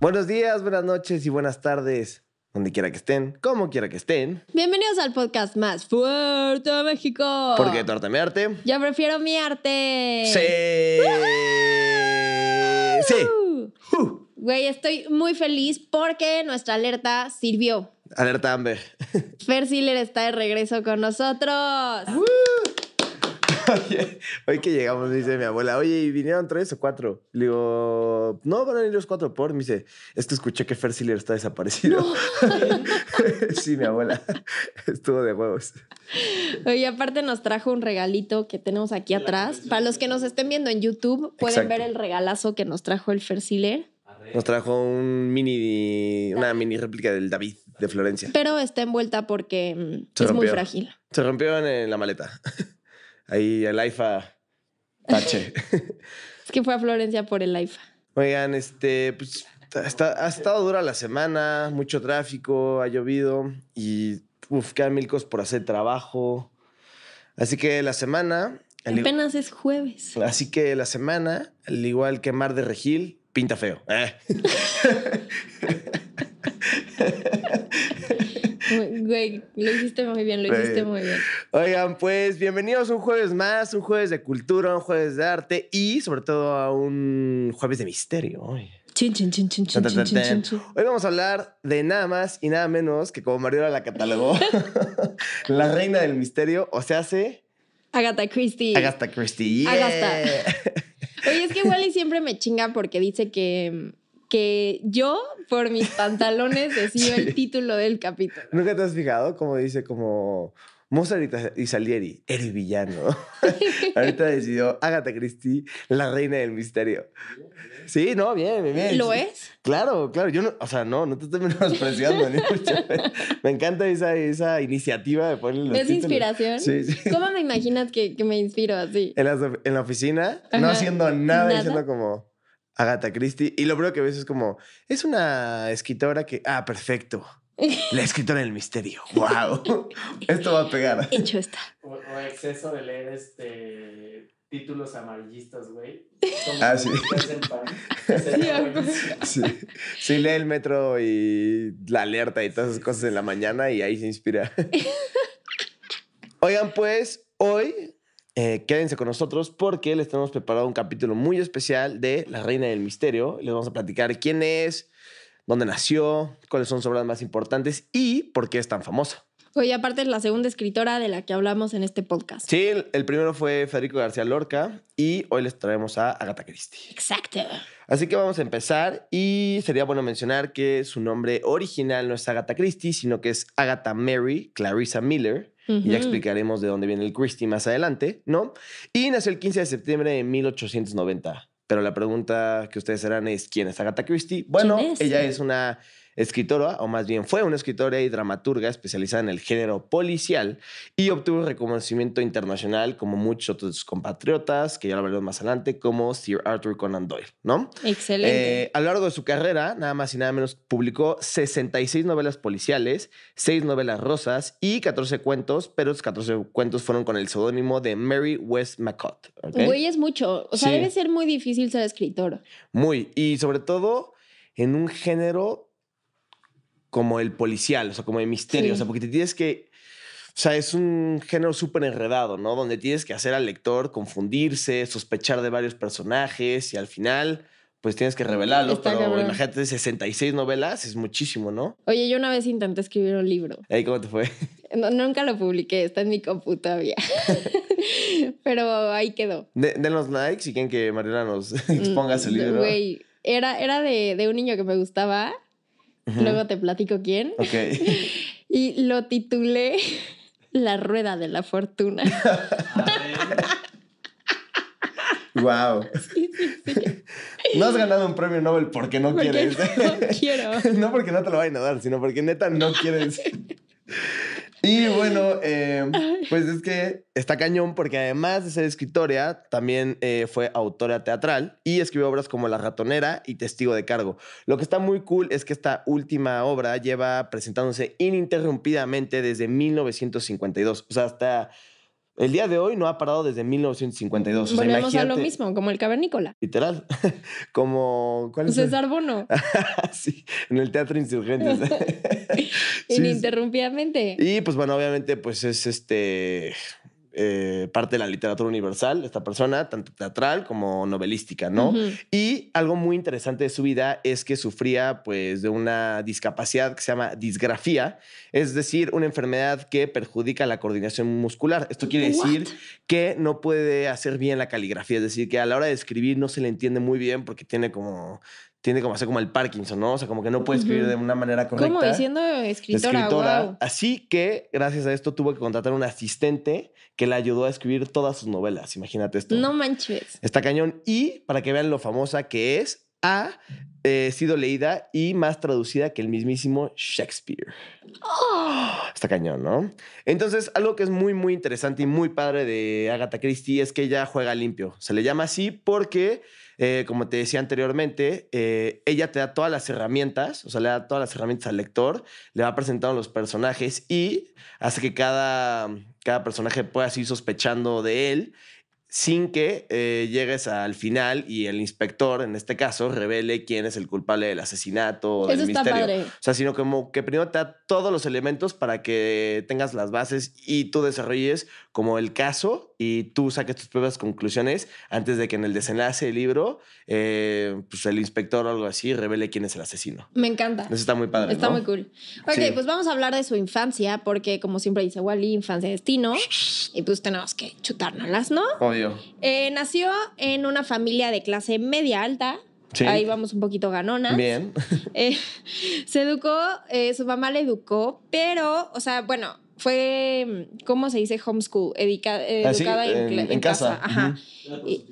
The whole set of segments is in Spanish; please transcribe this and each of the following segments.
Buenos días, buenas noches y buenas tardes, donde quiera que estén, como quiera que estén. Bienvenidos al podcast más fuerte de México. Porque arte, mi arte. Yo prefiero mi arte. Sí. Sí. Uh. Güey, estoy muy feliz porque nuestra alerta sirvió. Alerta Amber. Fer está de regreso con nosotros oye, hoy que llegamos, me dice mi abuela, oye, ¿y vinieron tres o cuatro? Le digo, no, van a venir los cuatro por. Me dice, es que escuché que Fersiler está desaparecido. sí, mi abuela. Estuvo de huevos. Oye, aparte nos trajo un regalito que tenemos aquí atrás. Para los que nos estén viendo en YouTube, pueden ver el regalazo que nos trajo el Fersiller. Nos trajo un mini, una mini réplica del David de Florencia. Pero está envuelta porque mm, es muy frágil. Se rompió en la maleta ahí el AIFA tache. es que fue a Florencia por el AIFA. Oigan, este, pues ha estado dura la semana, mucho tráfico, ha llovido y uf, quedan mil cosas por hacer trabajo. Así que la semana. Apenas es jueves. Así que la semana, al igual que Mar de Regil, pinta feo. ¿eh? Güey, lo hiciste muy bien, lo hiciste muy bien. Oigan, pues bienvenidos un jueves más, un jueves de cultura, un jueves de arte y sobre todo a un jueves de misterio. Hoy. Chin, chin, chin, chin, chin, Hoy vamos a hablar de nada más y nada menos que como Mariola la catalogó, la reina del misterio, o sea, hace... Agatha Christie. Agatha Christie. Agatha. Oye, es que Wally siempre me chinga porque dice que que yo, por mis pantalones, decido el título del capítulo. ¿Nunca te has fijado? cómo dice, como Mozart y Salieri, el villano. Ahorita decidió Agatha Christie, la reina del misterio. Sí, no, bien, bien. ¿Lo es? Claro, claro. Yo no, o sea, no, no te estoy menospreciando. ni mucho. Me encanta esa, iniciativa de ponerle los ¿Es inspiración? Sí, ¿Cómo me imaginas que, me inspiro así? En la, oficina, no haciendo nada, ¿Nada? diciendo como... Agatha Christie. Y lo primero que ves es como, es una escritora que, ah, perfecto. La escritora del misterio. ¡Wow! Esto va a pegar. Hecho está. O, exceso de leer este títulos amarillistas, güey. Ah, sí. sí. lee el metro y la alerta y todas esas cosas en la mañana y ahí se inspira. Oigan, pues hoy eh, quédense con nosotros porque les tenemos preparado un capítulo muy especial de La Reina del Misterio. Les vamos a platicar quién es, dónde nació, cuáles son sus obras más importantes y por qué es tan famosa. Hoy aparte es la segunda escritora de la que hablamos en este podcast. Sí, el primero fue Federico García Lorca y hoy les traemos a Agatha Christie. Exacto. Así que vamos a empezar y sería bueno mencionar que su nombre original no es Agatha Christie, sino que es Agatha Mary Clarissa Miller y ya explicaremos de dónde viene el Christie más adelante, ¿no? Y nació el 15 de septiembre de 1890. Pero la pregunta que ustedes harán es, ¿quién es Agatha Christie? Bueno, ella es una escritora, o más bien fue una escritora y dramaturga especializada en el género policial y obtuvo reconocimiento internacional como muchos de sus compatriotas, que ya lo veremos más adelante, como Sir Arthur Conan Doyle, ¿no? Excelente. Eh, a lo largo de su carrera, nada más y nada menos, publicó 66 novelas policiales, 6 novelas rosas y 14 cuentos, pero esos 14 cuentos fueron con el seudónimo de Mary West McCott. Güey, es mucho. O sea, debe ser muy difícil ser escritor. Muy, y sobre todo en un género como el policial, o sea, como el misterio, o sea, porque te tienes que... O sea, es un género súper enredado, ¿no? Donde tienes que hacer al lector confundirse, sospechar de varios personajes y al final, pues tienes que mm, revelarlos. pero imagínate, 66 novelas es muchísimo, ¿no? Oye, yo una vez intenté escribir un libro. ¿Y cómo te fue? nunca lo publiqué, está en mi computadora todavía. pero ahí quedó. De, los likes y quieren que Mariana nos exponga ese mm, libro. Güey, era, era de, de un niño que me gustaba Luego te platico quién. Y lo titulé La rueda de la fortuna. wow. No has ganado un premio Nobel porque no quieres. No quiero. no porque no te lo vayan a dar, sino porque neta no quieres. Y bueno, eh, pues es que está cañón porque además de ser escritora, también eh, fue autora teatral y escribió obras como La ratonera y Testigo de cargo. Lo que está muy cool es que esta última obra lleva presentándose ininterrumpidamente desde 1952, o sea, hasta el día de hoy no ha parado desde 1952. Volvemos a lo mismo, como el cavernícola. Literal. como. ¿cuál es César Bono. sí, en el Teatro Insurgentes. Ininterrumpidamente. Y pues bueno, obviamente, pues es este. Eh, parte de la literatura universal, esta persona, tanto teatral como novelística, ¿no? Y algo muy interesante de su vida es que sufría pues de una discapacidad que se llama disgrafía, es decir, una enfermedad que perjudica la coordinación muscular. Esto quiere decir que no puede hacer bien la caligrafía, es decir, que a la hora de escribir no se le entiende muy bien porque tiene como tiene como hacer como el Parkinson, ¿no? O sea, como que no puede escribir de una manera correcta. Como diciendo escritora. escritora. Así que, gracias a esto, tuvo que contratar un asistente que la ayudó a escribir todas sus novelas. Imagínate esto. No manches. Está cañón. Y para que vean lo famosa que es, ha eh, sido leída y más traducida que el mismísimo Shakespeare. Oh. Está cañón, ¿no? Entonces, algo que es muy, muy interesante y muy padre de Agatha Christie es que ella juega limpio. Se le llama así porque eh, como te decía anteriormente, eh, ella te da todas las herramientas, o sea, le da todas las herramientas al lector, le va presentando los personajes y hace que cada, cada personaje pueda seguir sospechando de él sin que eh, llegues al final y el inspector, en este caso, revele quién es el culpable del asesinato o del misterio. Padre. O sea, sino como que primero te da todos los elementos para que tengas las bases y tú desarrolles como el caso y tú saques tus propias conclusiones antes de que en el desenlace del libro eh, pues el inspector o algo así revele quién es el asesino. Me encanta. Eso está muy padre. Está muy cool. Ok, pues vamos a hablar de su infancia, porque como siempre dice Wally, infancia destino, y pues tenemos que chutárnoslas, ¿no? Obvio. Eh, nació? en una familia de clase media alta. Ahí vamos un poquito ganona. Bien. Eh, se educó, eh, su mamá le educó, pero, o sea, bueno, fue, mm, ¿cómo se dice homeschool? Ah, educada en, casa. y,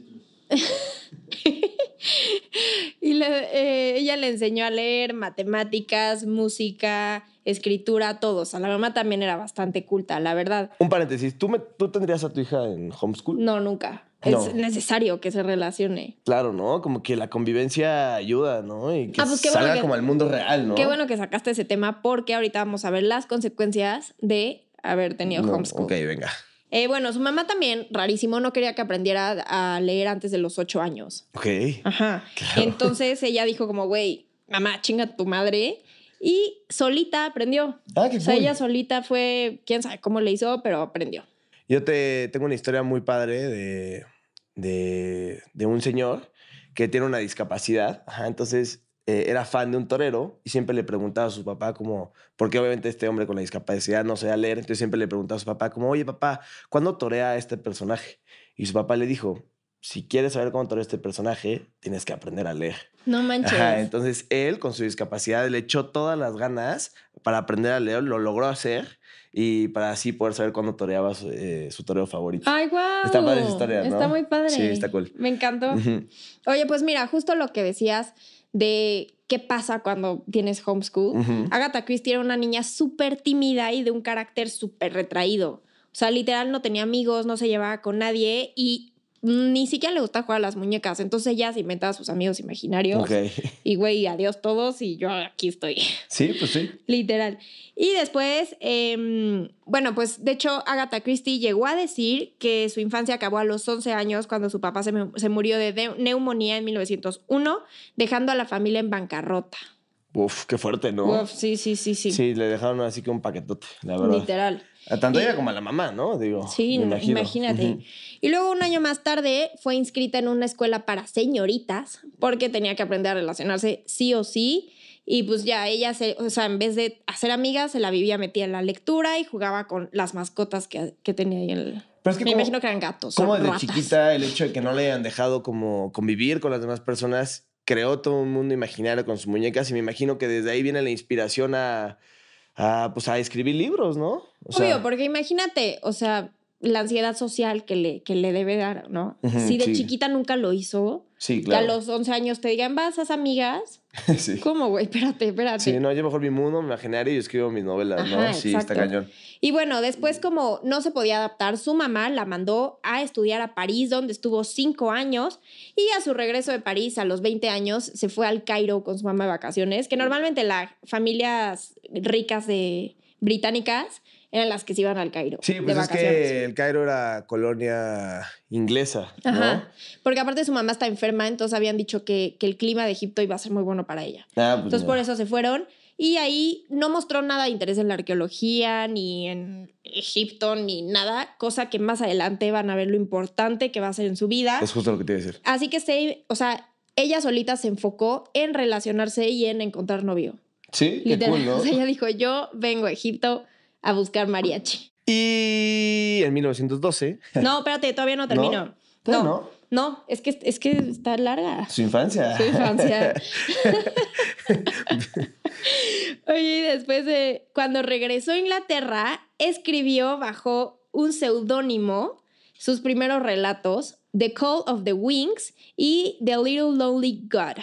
ella le enseñó a leer matemáticas, música, escritura, todos, O sea, la mamá también era bastante culta, la verdad. Un paréntesis, ¿tú, me, tú tendrías a tu hija en homeschool? No, nunca. Es necesario que se relacione. Claro, ¿no? Como que la convivencia ayuda, ¿no? Y que ah, pues salga como al mundo real, ¿no? Qué bueno que sacaste ese tema porque ahorita vamos a ver las consecuencias de haber tenido homeschool. Ok, venga. Eh, bueno, su mamá también, rarísimo, no quería que aprendiera a leer antes de los ocho años. Ok. Ajá. Entonces ella dijo como, güey, mamá, chinga tu madre. Y solita aprendió. Ah, o sea, ella solita fue, quién sabe cómo le hizo, pero aprendió. Yo te tengo una historia muy padre de, un señor que tiene una discapacidad. entonces eh, era fan de un torero y siempre le preguntaba a su papá como, porque obviamente este hombre con la discapacidad no sabía leer, entonces siempre le preguntaba a su papá como, oye papá, ¿cuándo torea este personaje? Y su papá le dijo, si quieres saber cómo toreó este personaje, tienes que aprender a leer. No manches. entonces él, con su discapacidad, le echó todas las ganas para aprender a leer, lo logró hacer y para así poder saber cuándo toreaba su, eh, toreo favorito. Ay, wow. Está padre historia, ¿no? muy padre. Sí, está cool. Me encantó. Oye, pues mira, justo lo que decías de qué pasa cuando tienes homeschool. Agatha Christie era una niña súper tímida y de un carácter súper retraído. O sea, literal no tenía amigos, no se llevaba con nadie y ni siquiera le gusta jugar a las muñecas. Entonces ella se inventa a sus amigos imaginarios. Y güey, adiós todos y yo aquí estoy. Sí, pues sí. Literal. Y después, em, bueno, pues de hecho Agatha Christie llegó a decir que su infancia acabó a los 11 años cuando su papá se, se murió de neumonía en 1901, dejando a la familia en bancarrota. Uf, qué fuerte, ¿no? Uf, sí, sí, sí, sí. Sí, le dejaron así que un paquetote, la verdad. Literal. Eh, tanto ella como a la mamá, ¿no? Digo, sí, imagínate. Y luego un año más tarde fue inscrita en una escuela para señoritas porque tenía que aprender a relacionarse sí o sí. Y pues ya ella, se, o sea, en vez de hacer amigas, se la vivía metía en la lectura y jugaba con las mascotas que, tenía ahí en el... Pero que Me imagino que eran gatos. Como de chiquita el hecho de que no le hayan dejado como convivir con las demás personas creó todo un mundo imaginario con sus muñecas y me imagino que desde ahí viene la inspiración a a, pues a escribir libros, ¿no? Obvio, porque imagínate, o sea, la ansiedad social que le, que le debe dar, ¿no? si de chiquita nunca lo hizo, sí, claro. a los 11 años te digan, vas, a amigas. sí. ¿Cómo, güey? Espérate, espérate. Sí, no, yo mejor mi mundo me imaginario y escribo mis novelas, ¿no? Sí, está cañón. Y bueno, después como no se podía adaptar, su mamá la mandó a estudiar a París, donde estuvo cinco años, y a su regreso de París a los 20 años se fue al Cairo con su mamá de vacaciones, que normalmente las familias ricas de británicas eran las que se iban al Cairo. Sí, pues es que el Cairo era colonia inglesa. ¿no? Porque aparte su mamá está enferma, entonces habían dicho que, el clima de Egipto iba a ser muy bueno para ella. Ah, pues entonces por eso se fueron. Y ahí no mostró nada de interés en la arqueología, ni en Egipto, ni nada, cosa que más adelante van a ver lo importante que va a ser en su vida. Es justo lo que tiene que ser. Así que se, o sea, ella solita se enfocó en relacionarse y en encontrar novio. Sí, Literal. O sea, ella dijo, yo vengo a Egipto a buscar mariachi. Y en 1912. No, espérate, todavía no termino. No, no. no. es que, es que está larga. Su infancia. Su infancia. Oye, y después de cuando regresó a Inglaterra, escribió bajo un seudónimo sus primeros relatos, The Call of the Wings y The Little Lonely God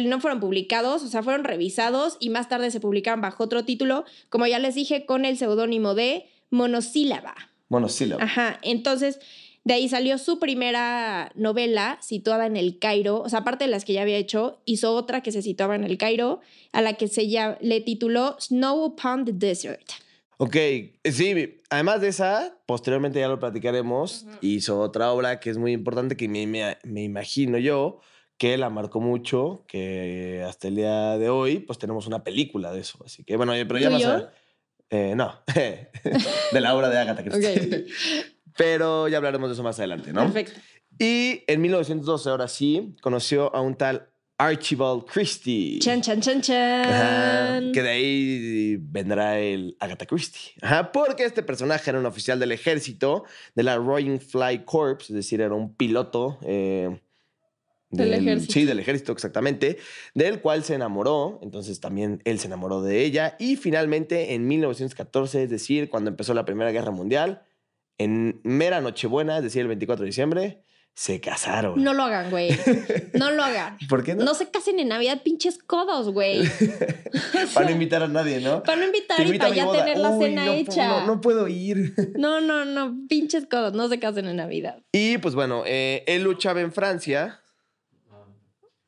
no fueron publicados, o sea, fueron revisados y más tarde se publicaron bajo otro título, como ya les dije, con el seudónimo de Monosílaba. Monosílaba. Ajá, entonces... De ahí salió su primera novela situada en el Cairo, o sea, aparte de las que ya había hecho, hizo otra que se situaba en el Cairo, a la que se le tituló Snow Upon the Desert. Ok, sí, además de esa, posteriormente ya lo platicaremos, hizo otra obra que es muy importante que me imagino yo que la marcó mucho, que hasta el día de hoy, pues tenemos una película de eso. Así que bueno, pero ya eh, no no, de la obra de Agatha Christie. Pero ya hablaremos de eso más adelante, ¿no? Perfecto. Y en 1912, ahora sí, conoció a un tal Archibald Christie. Chan, chan, chan, chan. que de ahí vendrá el Agatha Christie. Ajá, porque este personaje era un oficial del ejército de la Royal Fly Corps, es decir, era un piloto. Eh, del, ejército. Sí, del ejército, exactamente, del cual se enamoró, entonces también él se enamoró de ella y finalmente en 1914, es decir, cuando empezó la Primera Guerra Mundial, en mera Nochebuena, es decir, el 24 de diciembre, se casaron. No lo hagan, güey. No lo hagan. ¿Por qué no? No se casen en Navidad, pinches codos, güey. para no invitar a nadie, ¿no? Para no invitar y para ya tener la cena hecha. No, puedo ir. no, no, no, pinches codos, no se casen en Navidad. Y pues bueno, eh, él luchaba en Francia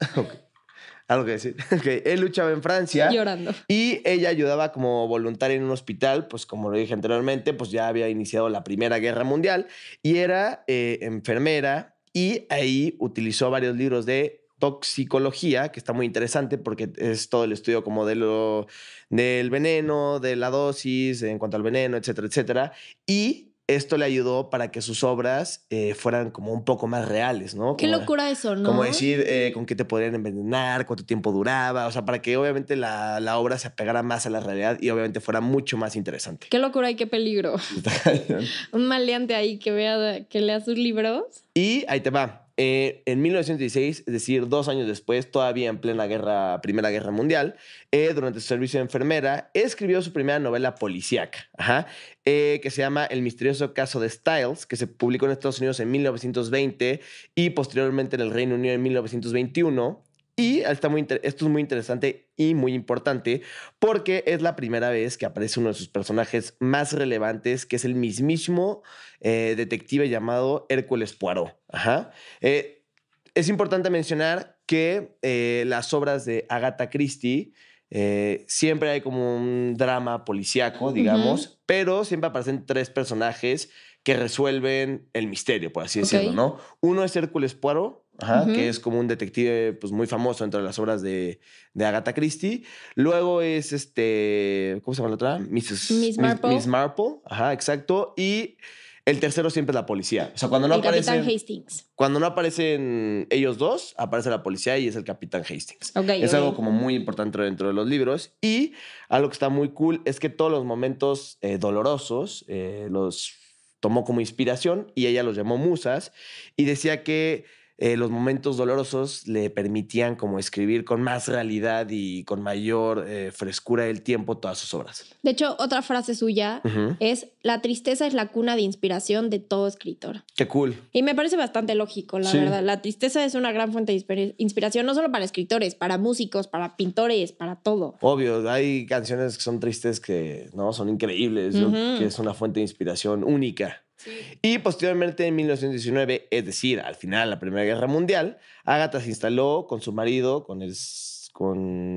Algo que decir. Okay. Él luchaba en Francia. Llorando. Y ella ayudaba como voluntaria en un hospital, pues como lo dije anteriormente, pues ya había iniciado la Primera Guerra Mundial y era eh, enfermera y ahí utilizó varios libros de toxicología, que está muy interesante porque es todo el estudio como de lo, del veneno, de la dosis, en cuanto al veneno, etcétera, etcétera. Y esto le ayudó para que sus obras eh, fueran como un poco más reales, ¿no? Qué locura eso, ¿no? Como decir eh, con qué te podrían envenenar, cuánto tiempo duraba, o sea, para que obviamente la, la, obra se apegara más a la realidad y obviamente fuera mucho más interesante. Qué locura y qué peligro. un maleante ahí que vea, que lea sus libros. Y ahí te va. Eh, en 1916, es decir, dos años después, todavía en plena guerra, Primera Guerra Mundial, eh, durante su servicio de enfermera, escribió su primera novela policíaca, eh, que se llama El misterioso caso de Styles, que se publicó en Estados Unidos en 1920 y posteriormente en el Reino Unido en 1921. Y muy esto es muy interesante y muy importante porque es la primera vez que aparece uno de sus personajes más relevantes, que es el mismísimo eh, detective llamado Hércules Poirot. Ajá. Eh, es importante mencionar que eh, las obras de Agatha Christie siempre hay como un drama policíaco, digamos, pero siempre aparecen tres personajes que resuelven el misterio, por así decirlo, ¿no? Uno es Hércules Poirot, que es como un detective pues, muy famoso entre las obras de, de, Agatha Christie. Luego es este, ¿cómo se llama la otra? Miss Marple. Miss Marple, ajá, exacto. Y el tercero siempre es la policía. O sea, cuando no el aparecen, Capitán Hastings. Cuando no aparecen ellos dos, aparece la policía y es el Capitán Hastings. es algo como muy importante dentro de los libros. Y algo que está muy cool es que todos los momentos eh, dolorosos eh, los tomó como inspiración y ella los llamó musas y decía que eh, los momentos dolorosos le permitían como escribir con más realidad y con mayor eh, frescura del tiempo todas sus obras. De hecho, otra frase suya es, la tristeza es la cuna de inspiración de todo escritor. Qué cool. Y me parece bastante lógico, la verdad. La tristeza es una gran fuente de inspiración, no solo para escritores, para músicos, para pintores, para todo. Obvio, hay canciones que son tristes que no son increíbles, que es una fuente de inspiración única. Y posteriormente, en 1919, es decir, al final de la Primera Guerra Mundial, Agatha se instaló con su marido, con,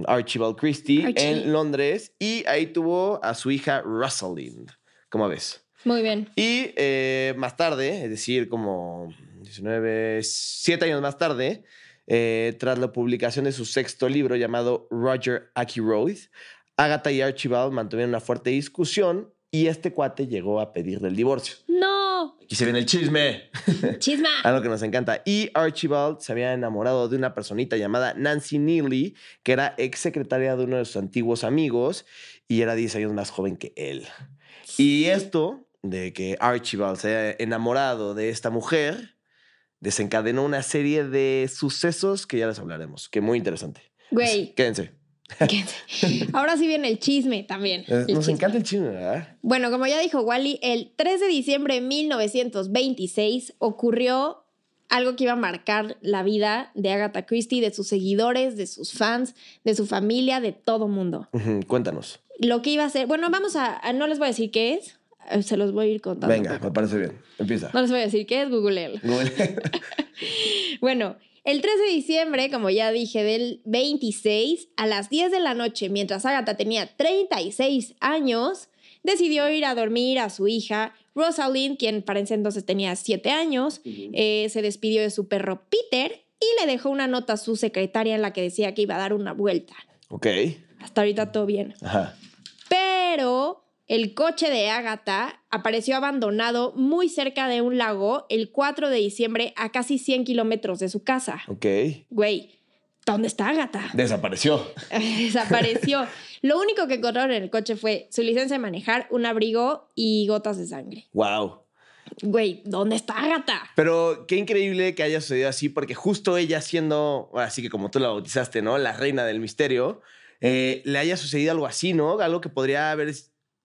Archibald Christie, en Londres y ahí tuvo a su hija Rosalind. ¿Cómo ves? Muy bien. Y eh, más tarde, es decir, como 19, 7 años más tarde, eh, tras la publicación de su sexto libro llamado Roger Ackroyd, Agatha y Archibald mantuvieron una fuerte discusión y este cuate llegó a pedirle el divorcio. ¡No! Aquí se viene el chisme. ¡Chisma! Algo que nos encanta. Y Archibald se había enamorado de una personita llamada Nancy Neely, que era exsecretaria de uno de sus antiguos amigos y era 10 años más joven que él. Y esto de que Archibald se haya enamorado de esta mujer desencadenó una serie de sucesos que ya les hablaremos, que muy interesante. Güey. Quédense. Ahora sí viene el chisme también. Eh, nos encanta el chisme, ¿verdad? Bueno, como ya dijo Wally, el 3 de diciembre de 1926 ocurrió algo que iba a marcar la vida de Agatha Christie, de sus seguidores, de sus fans, de su familia, de todo mundo. Cuéntanos. Lo que iba a ser bueno, vamos a, no les voy a decir qué es, eh, se los voy a ir contando. Venga, me parece bien. Empieza. No les voy a decir qué es, Google. Google. bueno, el 13 de diciembre, como ya dije, del 26 a las 10 de la noche, mientras Agatha tenía 36 años, decidió ir a dormir a su hija. Rosalind, quien para ese entonces tenía 7 años, eh, se despidió de su perro Peter y le dejó una nota a su secretaria en la que decía que iba a dar una vuelta. Ok. Hasta ahorita todo bien. Ajá. Pero el coche de Ágata apareció abandonado muy cerca de un lago el 4 de diciembre a casi 100 kilómetros de su casa. Ok. Güey, ¿dónde está Ágata? Desapareció. Desapareció. Lo único que encontraron en el coche fue su licencia de manejar, un abrigo y gotas de sangre. Wow. Güey, ¿dónde está Ágata? Pero qué increíble que haya sucedido así, porque justo ella siendo, así que como tú la bautizaste, ¿no? La reina del misterio, eh, le haya sucedido algo así, ¿no? Algo que podría haber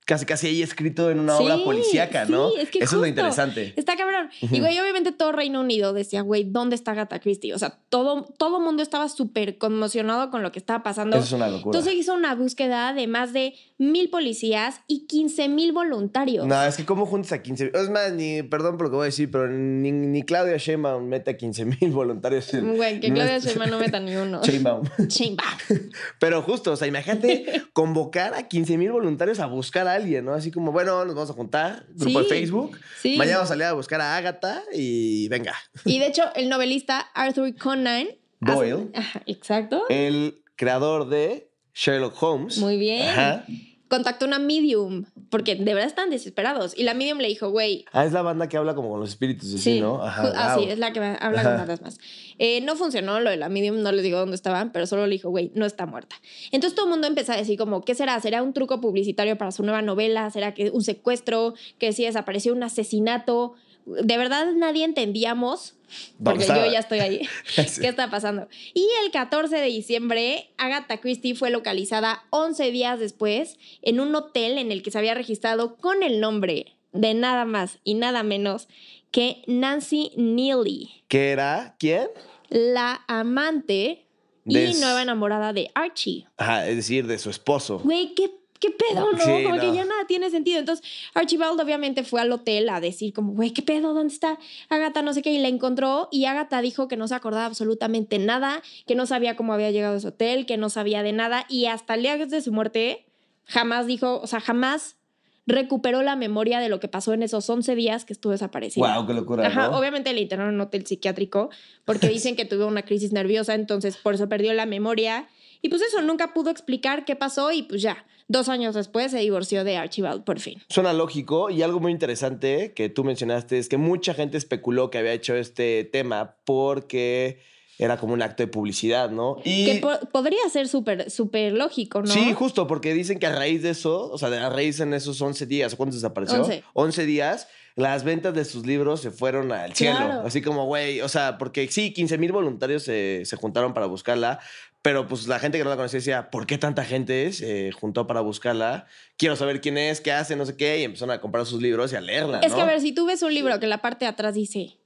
casi casi ahí escrito en una obra policíaca, ¿no? Sí, es que Eso es lo interesante. Está cabrón. Y güey, obviamente todo Reino Unido decía, güey, ¿dónde está Gata Christie? O sea, todo todo mundo estaba súper conmocionado con lo que estaba pasando. Eso es una locura. Entonces hizo una búsqueda de más de mil policías y 15 mil voluntarios. No, es que cómo juntas a 15 mil. Es más, ni, perdón por lo que voy a decir, pero ni, ni Claudia Sheinbaum mete a 15 mil voluntarios. güey, que Claudia no meta ni uno. Sheinbaum. Sheinbaum. pero justo, o sea, imagínate convocar a 15 mil voluntarios a buscar a alguien, ¿no? Así como, bueno, nos vamos a juntar, grupo de Facebook. Mañana vamos a salir a buscar a Agatha y venga. Y de hecho, el novelista Arthur Conan Doyle. exacto. El creador de Sherlock Holmes. Muy bien. Ajá contactó una medium, porque de verdad están desesperados. Y la medium le dijo, güey. Ah, es la banda que habla como con los espíritus, sí, ¿no? ah, sí, es la que habla con las más. Eh, no funcionó lo de la medium, no les digo dónde estaban, pero solo le dijo, güey, no está muerta. Entonces todo el mundo empezó a decir, como, ¿qué será? ¿Será un truco publicitario para su nueva novela? ¿Será que un secuestro? ¿Que si desapareció un asesinato? de verdad nadie entendíamos, porque yo ya estoy ahí, qué está pasando. Y el 14 de diciembre, Agatha Christie fue localizada 11 días después en un hotel en el que se había registrado con el nombre de nada más y nada menos que Nancy Neely. ¿Qué era? ¿Quién? La amante y nueva enamorada de Archie. Ajá, es decir, de su esposo. Güey, qué ¿qué pedo, no? que ya nada tiene sentido. Entonces, Archibald obviamente fue al hotel a decir como, güey, ¿qué pedo? ¿Dónde está Agatha? No sé qué. Y la encontró y Agatha dijo que no se acordaba absolutamente nada, que no sabía cómo había llegado a ese hotel, que no sabía de nada. Y hasta el día de su muerte, jamás dijo, o sea, jamás recuperó la memoria de lo que pasó en esos 11 días que estuvo desaparecido. ¡Wow, qué locura! obviamente le internaron en un hotel psiquiátrico porque dicen que tuvo una crisis nerviosa, entonces por eso perdió la memoria y pues eso, nunca pudo explicar qué pasó y pues ya, dos años después se divorció de Archibald por fin. Suena lógico y algo muy interesante que tú mencionaste es que mucha gente especuló que había hecho este tema porque era como un acto de publicidad, ¿no? Y... Que podría ser súper súper lógico, ¿no? Sí, justo, porque dicen que a raíz de eso, o sea, a raíz en esos 11 días, ¿cuántos desapareció? 11. días, las ventas de sus libros se fueron al cielo. Así como, güey, o sea, porque sí, 15 mil voluntarios se, se, juntaron para buscarla, pero pues la gente que no la conocía decía, ¿por qué tanta gente se juntó para buscarla? Quiero saber quién es, qué hace, no sé qué. Y empezaron a comprar sus libros y a leerla. Es que a ver, si tú ves un libro que la parte de atrás dice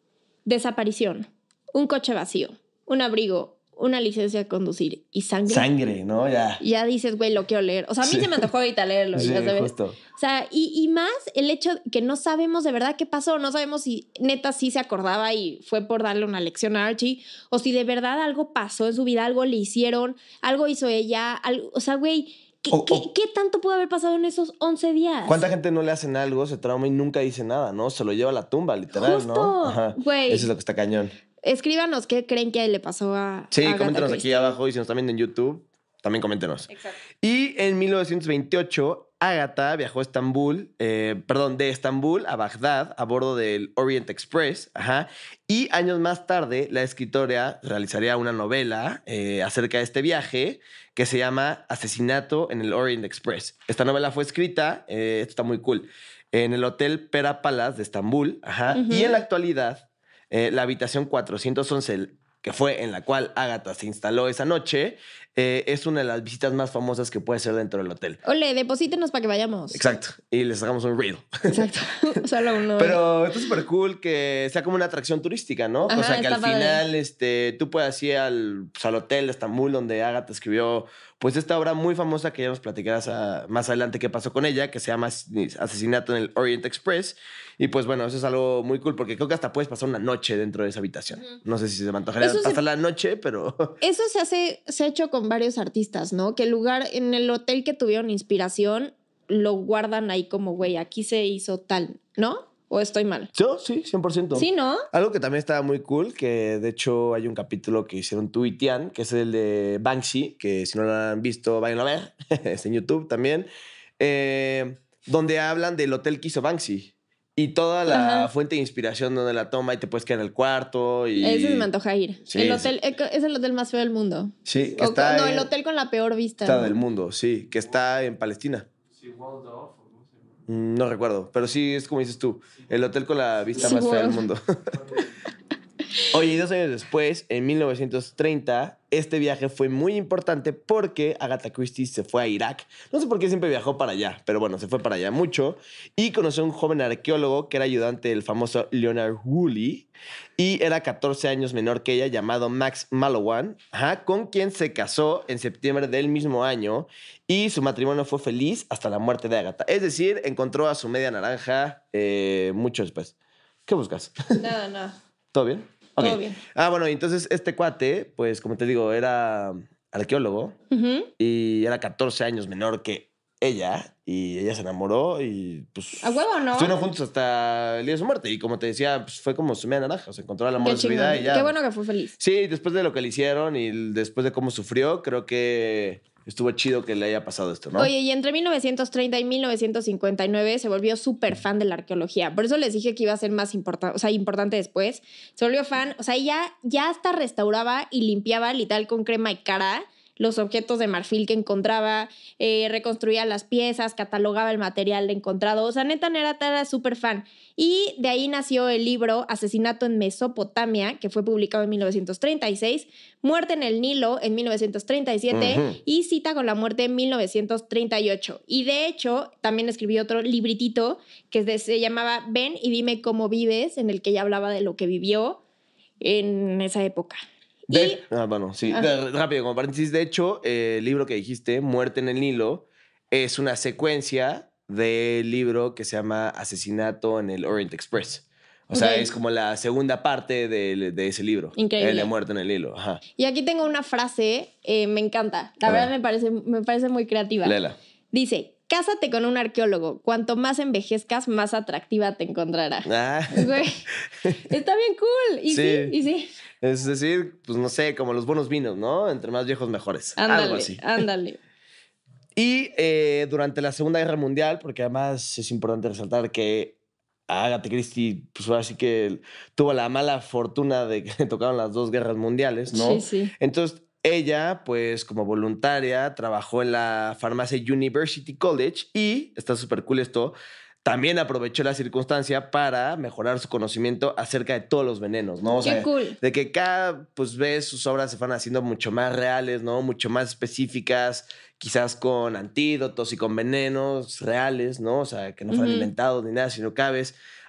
desaparición, un coche vacío, un abrigo, una licencia de conducir y sangre. Sangre, ¿no? Ya. Ya dices, güey, lo quiero leer. O sea, a mí se me antojó ahorita leerlo, sí, ya sabes. Justo. O sea, y, más el hecho que no sabemos de verdad qué pasó, no sabemos si neta sí se acordaba y fue por darle una lección a Archie, o si de verdad algo pasó en su vida, algo le hicieron, algo hizo ella, o sea, güey. ¿qué, tanto pudo haber pasado en esos 11 días? ¿Cuánta gente no le hacen algo, se trauma y nunca dice nada, no? Se lo lleva a la tumba, literal, ¿no? Ajá. Eso es lo que está cañón escríbanos qué creen que le pasó a. Sí, coméntenos aquí abajo y si nos están viendo en YouTube, también coméntenos. Exacto. Y en 1928, Agatha viajó a Estambul, eh, perdón, de Estambul a Bagdad a bordo del Orient Express, ajá, y años más tarde la escritora realizaría una novela eh, acerca de este viaje que se llama Asesinato en el Orient Express. Esta novela fue escrita, eh, esto está muy cool, en el Hotel Pera Palace de Estambul, ajá, y en la actualidad eh, la habitación 411, que fue en la cual Agatha se instaló esa noche, eh, es una de las visitas más famosas que puede ser dentro del hotel. Ole, deposítenos para que vayamos. Exacto. Y les hagamos un reel. Exacto. Solo uno. Pero es súper cool que sea como una atracción turística, ¿no? o sea, que al final este, tú puedas ir al, pues, al hotel de Estambul donde Agatha escribió pues esta obra muy famosa que ya nos platicarás ah, más adelante qué pasó con ella, que se llama Asesinato en el Orient Express. Y pues bueno, eso es algo muy cool porque creo que hasta puedes pasar una noche dentro de esa habitación. No sé si se me antojaría pasar la noche, pero... Eso se hace, se ha hecho como varios artistas, ¿no? Que el lugar, en el hotel que tuvieron inspiración, lo guardan ahí como, güey, aquí se hizo tal, ¿no? ¿O estoy mal? Yo, sí, 100%. Sí, ¿no? Algo que también estaba muy cool, que de hecho hay un capítulo que hicieron tú y Tian, que es el de Banksy, que si no lo han visto, vayan a ver, es en YouTube también, eh, donde hablan del hotel que hizo Banksy. Y toda la fuente de inspiración donde la toma y te puedes quedar en el cuarto. Y... Ese me antoja ir. el hotel, eh, Es el hotel más feo del mundo. Sí, está No, el hotel con la peor vista. Está del mundo, sí, que está en Palestina. Mm, no recuerdo, pero sí es como dices tú, el hotel con la vista más fea del mundo. Oye, dos años después, en 1930, este viaje fue muy importante porque Agatha Christie se fue a Irak. No sé por qué siempre viajó para allá, pero bueno, se fue para allá mucho. Y conoció a un joven arqueólogo que era ayudante del famoso Leonard Woolley y era 14 años menor que ella, llamado Max Malowan, con quien se casó en septiembre del mismo año y su matrimonio fue feliz hasta la muerte de Agatha. Es decir, encontró a su media naranja eh, mucho después. ¿Qué buscas? Nada, nada. ¿Todo bien? Ah, bueno, entonces este cuate, pues como te digo, era arqueólogo y era 14 años menor que ella y ella se enamoró y pues... A huevo, ¿no? Estuvieron juntos hasta el día de su muerte y como te decía, pues fue como su media naranja, se encontró el amor de su vida y ya. Qué bueno que fue feliz. Sí, después de lo que le hicieron y después de cómo sufrió, creo que estuvo chido que le haya pasado esto, ¿no? Oye, y entre 1930 y 1959 se volvió súper fan de la arqueología. Por eso les dije que iba a ser más importante, o sea, importante después. Se volvió fan, o sea, ya, ya hasta restauraba y limpiaba literal con crema y cara los objetos de marfil que encontraba, eh, reconstruía las piezas, catalogaba el material encontrado. O sea, neta, era súper fan. Y de ahí nació el libro Asesinato en Mesopotamia, que fue publicado en 1936, Muerte en el Nilo en 1937 y Cita con la Muerte en 1938. Y de hecho, también escribió otro libritito que se llamaba Ven y dime cómo vives, en el que ya hablaba de lo que vivió en esa época ah, bueno, sí. Ah. rápido, como paréntesis. De hecho, el libro que dijiste, Muerte en el Nilo, es una secuencia del libro que se llama Asesinato en el Orient Express. O sea, es como la segunda parte de, ese libro. Increíble. El de muerte en el Nilo. Y aquí tengo una frase, eh, me encanta. La verdad, me parece, me parece muy creativa. Lela. Dice, Cásate con un arqueólogo. Cuanto más envejezcas, más atractiva te encontrará. Ah. está bien cool. Y sí. y sí. Es decir, pues no sé, como los buenos vinos, ¿no? Entre más viejos, mejores. Ándale, Algo Ándale. Y eh, durante la Segunda Guerra Mundial, porque además es importante resaltar que Agatha Christie, pues así que tuvo la mala fortuna de que le tocaron las dos guerras mundiales, ¿no? Sí, sí. Entonces, ella, pues como voluntaria, trabajó en la farmacia University College y, está súper cool esto, también aprovechó la circunstancia para mejorar su conocimiento acerca de todos los venenos, ¿no? cool. De que cada pues, ves sus obras se van haciendo mucho más reales, ¿no? Mucho más específicas, quizás con antídotos y con venenos reales, ¿no? O sea, que no son inventados ni nada, sino que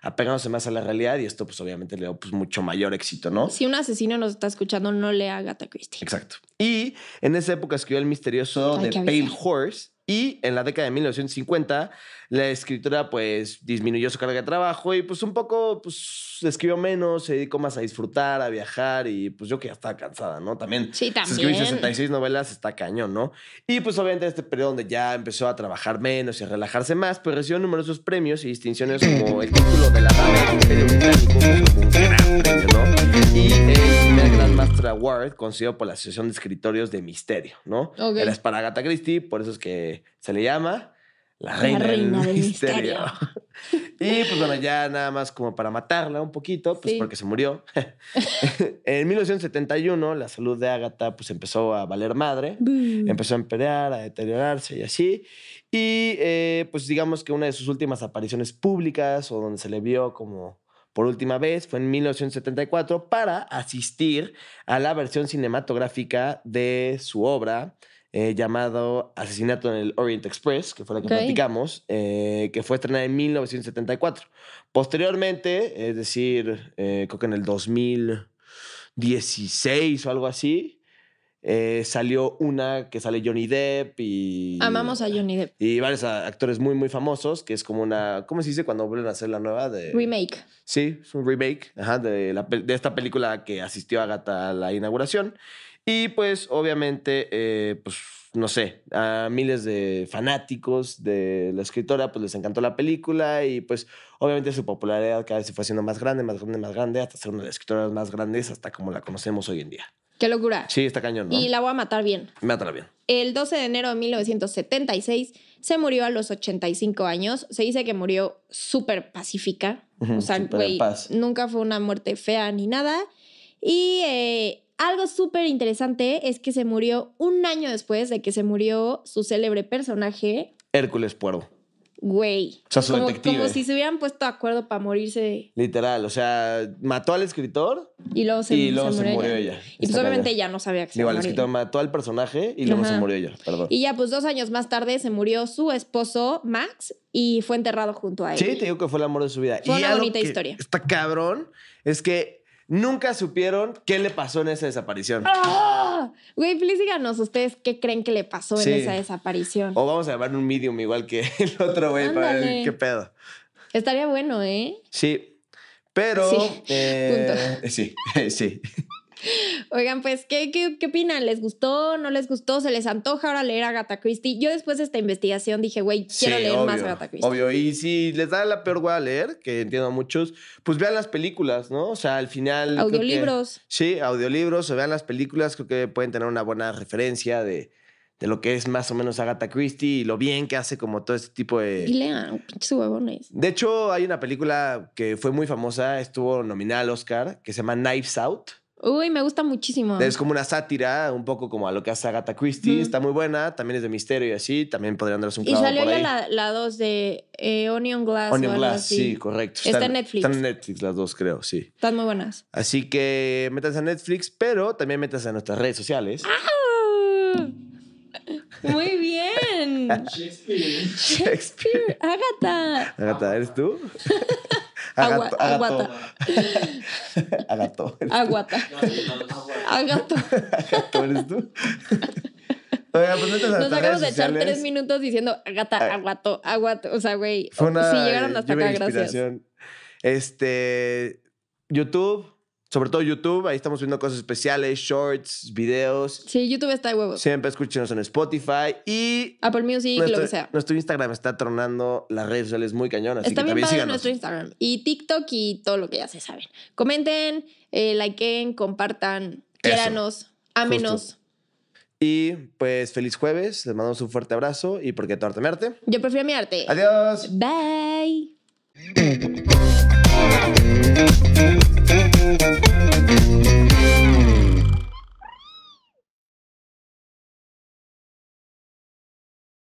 apegándose más a la realidad y esto pues obviamente le dio pues, mucho mayor éxito, ¿no? Si un asesino nos está escuchando, no le a Christie. Exacto. Y en esa época escribió El misterioso de Pale Horse, y en la década de 1950, la escritora pues disminuyó su carga de trabajo y pues un poco pues escribió menos, se dedicó más a disfrutar, a viajar y pues yo que ya estaba cansada, ¿no? También. Sí, también. 66 novelas, está cañón, ¿no? Y pues obviamente este periodo donde ya empezó a trabajar menos y a relajarse más, pues recibió numerosos premios y distinciones como el título de la Dama de ¿no? Y el Grand Master Award, concedido por la Asociación de Escritorios de Misterio, ¿no? Okay. Era para Agatha Christie, por eso es que se le llama la reina, del, misterio. y pues bueno, ya nada más como para matarla un poquito, pues porque se murió. en 1971 la salud de Agatha pues empezó a valer madre, empezó a empeorar, a deteriorarse y así. Y eh, pues digamos que una de sus últimas apariciones públicas o donde se le vio como por última vez fue en 1974 para asistir a la versión cinematográfica de su obra eh, llamado Asesinato en el Orient Express, que fue la que platicamos, eh, que fue estrenada en 1974. Posteriormente, es decir, eh, creo que en el 2016 o algo así, salió una que sale Johnny Depp y. Amamos a Johnny Depp. Y varios actores muy, muy famosos, que es como una. ¿Cómo se dice cuando vuelven a hacer la nueva? De, remake. Sí, es un remake ajá, de, la, de esta película que asistió Agatha a la inauguración. Y pues obviamente, eh, pues no sé, a miles de fanáticos de la escritora, pues les encantó la película y pues obviamente su popularidad cada vez se fue haciendo más grande, más grande, más grande, hasta ser una de las escritoras más grandes, hasta como la conocemos hoy en día. Qué locura. Sí, está cañón. ¿no? Y la voy a matar bien. Mátala bien. El 12 de enero de 1976 se murió a los 85 años. Se dice que murió súper pacífica. o sea, nunca fue una muerte fea ni nada. Y eh, algo súper interesante es que se murió un año después de que se murió su célebre personaje. Hércules Puero. Güey. O sea, como, si se hubieran puesto de acuerdo para morirse. Literal, o sea, mató al escritor. Y luego se, murió, ella. Y pues obviamente ella no sabía que se Igual, el escritor mató al personaje y luego se murió ella, perdón. Y ya pues dos años más tarde se murió su esposo, Max, y fue enterrado junto a él. Sí, te digo que fue el amor de su vida. Fue y una bonita historia. Está cabrón, es que Nunca supieron qué le pasó en esa desaparición. ¡Ah! Güey, díganos ustedes qué creen que le pasó en esa desaparición. O vamos a llamar un medium igual que el otro güey para ver qué pedo. Estaría bueno, ¿eh? Sí. Pero. sí, eh, sí. Oigan, pues, ¿qué, ¿qué, opinan? ¿Les gustó? ¿No les gustó? ¿Se les antoja ahora leer a Agatha Christie? Yo después de esta investigación dije, güey, quiero leer más Agatha Christie. Obvio, y si les da la peor a leer, que entiendo a muchos, pues vean las películas, ¿no? O sea, al final... Audiolibros. sí, audiolibros, o vean las películas, creo que pueden tener una buena referencia de lo que es más o menos Agatha Christie y lo bien que hace como todo este tipo de... Y lean, huevones. De hecho, hay una película que fue muy famosa, estuvo nominada al Oscar, que se llama Knives Out. Uy, me gusta muchísimo. Es como una sátira, un poco como a lo que hace Agatha Christie. Está muy buena, también es de misterio y así. También podrían darse un Y salió por ahí. la dos de eh, Onion Glass. Onion Glass, sí, correcto. Está, en Netflix. Están en Netflix las dos, creo, sí. Están muy buenas. Así que métanse a Netflix, pero también métanse a nuestras redes sociales. ¡Ah! Muy bien. Shakespeare. Shakespeare. Agatha. Agatha, ¿eres tú? Agua, Aguata. agato Aguata. agato agato eres tú. Oiga, pues Nos acabamos de echar tres minutos diciendo agata, eh. aguato, aguato. O sea, güey. si llegaron hasta acá, gracias. Este. YouTube. Sobre todo YouTube, ahí estamos viendo cosas especiales, shorts, videos. Sí, YouTube está de huevo. Siempre escúchenos en Spotify y. Apple Music, nuestro, lo que sea. Nuestro Instagram está tronando las redes sociales muy cañonas. Está así que bien padre nuestro Instagram. Y TikTok y todo lo que ya se sabe Comenten, eh, likeen, compartan, quédanos, amenos Y pues feliz jueves, les mandamos un fuerte abrazo y porque tu arte mi arte. Yo prefiero mi arte. Adiós. Bye. Thank you.